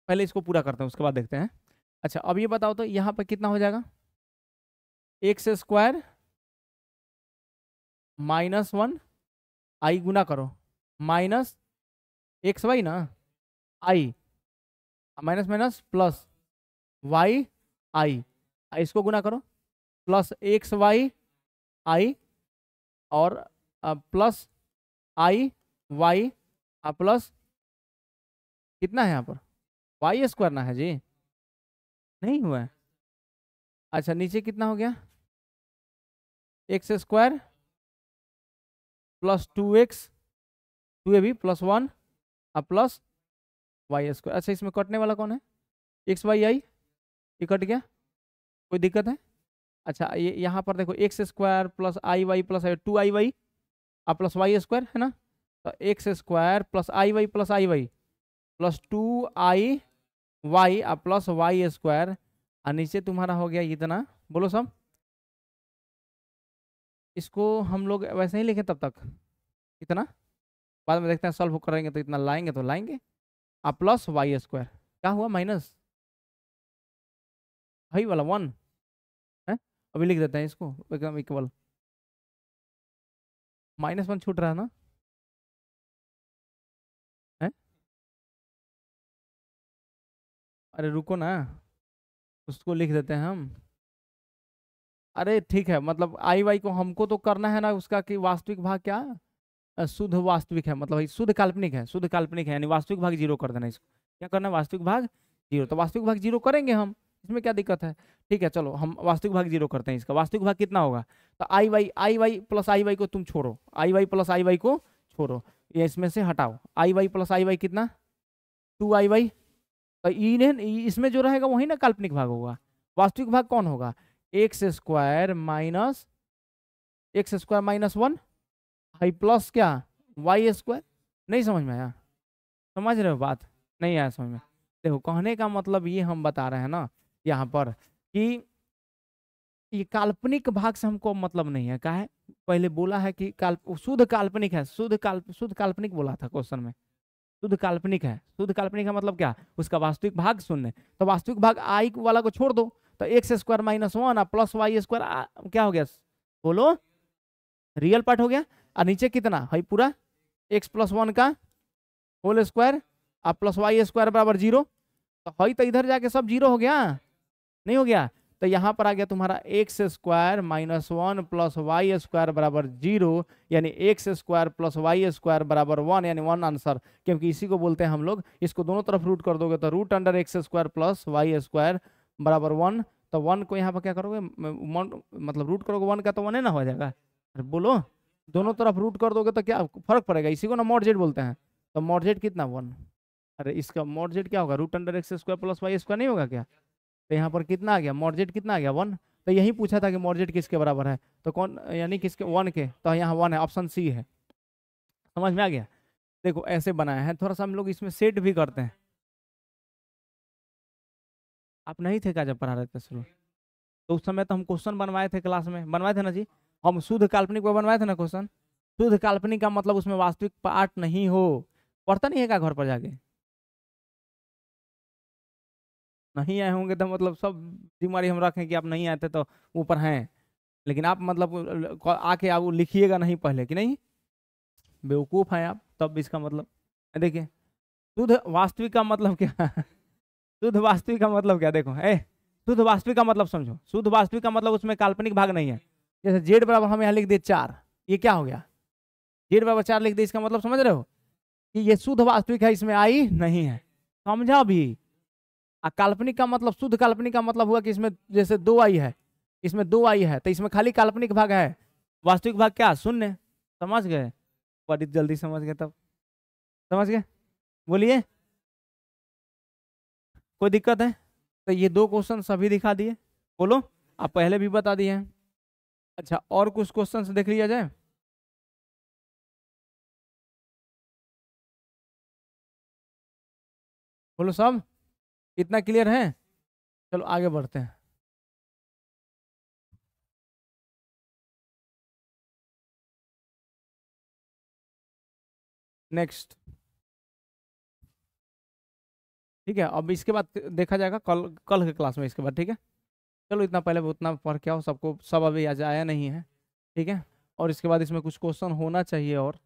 Speaker 2: पहले इसको पूरा करते हैं उसके बाद देखते हैं अच्छा अब ये बताओ तो यहाँ पर कितना हो जाएगा X square minus one I गुना करो माइनस
Speaker 1: एक्स वाई ना I minus minus plus Y I इसको गुना करो प्लस एक्स वाई आई
Speaker 2: और प्लस आई वाई प्लस कितना है यहाँ पर वाई स्क्वायर ना है जी नहीं हुआ है अच्छा नीचे कितना हो गया X square plus two X two A भी प्लस वन
Speaker 1: और प्लस वाई स्क्वायर अच्छा इसमें कटने वाला कौन है एक्स वाई आई ये कट गया कोई दिक्कत है अच्छा ये यह, यहाँ पर देखो X square plus I Y plus two I Y और प्लस वाई स्क्वायर है ना तो X square plus I Y plus I Y plus two I Y और प्लस वाई स्क्वायर और नीचे तुम्हारा हो गया इतना बोलो सब इसको हम लोग वैसे ही लिखें तब तक इतना बाद में देखते हैं सॉल्व करेंगे तो इतना लाएंगे तो लाएंगे प्लस वाई स्क्वायर क्या हुआ माइनस
Speaker 2: वही वाला वन है अभी लिख देते हैं इसको एकदम इक्वल माइनस वन छूट रहा है ना है अरे रुको ना उसको लिख देते हैं हम अरे ठीक है मतलब आई वाई को हमको तो करना
Speaker 1: है ना उसका कि वास्तविक भाग क्या है शुद्ध वास्तविक है मतलब शुद्ध काल्पनिक है शुद्ध काल्पनिक है यानी वास्तविक भाग जीरो कर देना इसको क्या करना है वास्तविक भाग जीरो तो वास्तविक भाग जीरो करेंगे हम इसमें क्या दिक्कत है ठीक है चलो हम वास्तविक भाग जीरो करते हैं इसका वास्तविक भाग कितना होगा तो I Y I Y plus I Y को तुम छोड़ो I Y plus I Y को छोड़ो ये इसमें से हटाओ I Y plus I Y कितना टू आई वाई तो इन्हें इसमें जो रहेगा वही ना काल्पनिक भाग होगा वास्तविक भाग कौन होगा X square minus X square minus one हाई प्लस क्या वाई स्क्वायर नहीं समझ में आया समझ रहे हो बात नहीं आया समझ में देखो कहने का मतलब ये हम बता रहे हैं ना यहाँ पर कि ये काल्पनिक भाग से हमको मतलब नहीं है क्या है पहले बोला है कि काल्प शुद्ध काल्पनिक है शुद्ध काल्प शुद्ध काल्पनिक बोला था क्वेश्चन में शुद्ध काल्पनिक है शुद्ध काल्पनिक है मतलब क्या उसका वास्तविक भाग शून्य तो वास्तविक भाग आई वाला को छोड़ दो तो X square minus one plus Y square क्या हो गया बोलो रियल पार्ट हो गया और नीचे कितना है पूरा एक्स प्लस वन का होल स्क्वायर और प्लस वाई स्क्वायर बराबर जीरो तो हई तो इधर जाके सब जीरो हो गया नहीं हो गया तो यहाँ पर आ गया तुम्हारा X square minus one plus Y square बराबर जीरो यानी X square plus Y square बराबर वन यानी वन आंसर क्योंकि इसी को बोलते हैं हम लोग इसको दोनों तरफ रूट कर दोगे तो root under X square plus Y square बराबर वन तो वन को यहाँ पर क्या करोगे मतलब रूट करोगे वन का तो वन ही ना हो जाएगा बोलो दोनों तरफ रूट कर दोगे तो क्या फर्क पड़ेगा इसी को ना मॉडजेड बोलते हैं तो मॉडजेड कितना वन अरे इसका मॉडजेड क्या होगा root under X square plus Y square नहीं होगा क्या तो यहाँ पर कितना आ गया मॉडजेड कितना आ गया वन तो यही पूछा था कि मॉडजेड किसके बराबर है तो कौन यानी किसके वन के तो यहाँ वन है ऑप्शन सी है समझ में आ गया देखो ऐसे बनाया है थोड़ा सा हम लोग इसमें सेट भी करते हैं आप नहीं थे क्या जब पढ़ा रहे थे तो उस समय तो हम क्वेश्चन बनवाए थे क्लास में बनवाए थे ना जी हम शुद्ध काल्पनिक पर बनवाए थे ना क्वेश्चन शुद्ध काल्पनिक का मतलब उसमें वास्तविक पार्ट नहीं हो पढ़ता नहीं है क्या घर पर जाके नहीं आए होंगे तो मतलब सब बीमारी हम रखें कि आप नहीं आए थे तो ऊपर हैं लेकिन आप मतलब आके आप लिखिएगा नहीं पहले कि नहीं बेवकूफ़ हैं आप तब इसका मतलब देखिए शुद्ध वास्तविक का मतलब क्या शुद्ध वास्तविक का मतलब क्या देखो ऐ शुद्ध वास्तविक का मतलब समझो शुद्ध वास्तविक का मतलब उसमें काल्पनिक भाग नहीं है जैसे जेड बराबर हम यहाँ लिख दिए चार ये क्या हो गया जेड बराबर चार लिख दिए इसका मतलब समझ रहे हो कि ये शुद्ध वास्तविक है इसमें आई नहीं है समझा भी आ काल्पनिक का मतलब शुद्ध काल्पनिक का मतलब हुआ कि इसमें जैसे दो आई है इसमें दो आई है तो इसमें खाली काल्पनिक भाग है वास्तविक भाग क्या शून्य समझ गए बड़ी जल्दी समझ गए तब समझ गए बोलिए कोई दिक्कत है तो ये दो क्वेश्चन सभी
Speaker 2: दिखा दिए बोलो आप पहले भी बता दिए हैं अच्छा और कुछ क्वेश्चन देख लिया जाए बोलो सब इतना क्लियर है चलो आगे बढ़ते हैं नेक्स्ट ठीक है अब इसके बाद देखा जाएगा कल कल के क्लास में इसके बाद
Speaker 1: ठीक है चलो इतना पहले उतना पढ़ के आओ सबको सब अभी आज आया नहीं है ठीक है और इसके बाद इसमें कुछ क्वेश्चन होना चाहिए और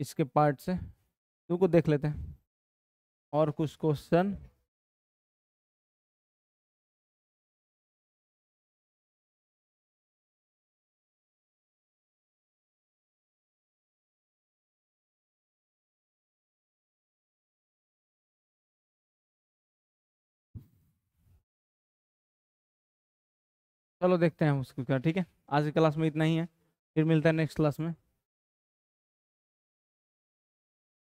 Speaker 1: इसके पार्ट से
Speaker 2: उनको देख लेते हैं और कुछ क्वेश्चन चलो देखते हैं उसको क्या ठीक है आज की क्लास में इतना ही है फिर मिलता है नेक्स्ट क्लास में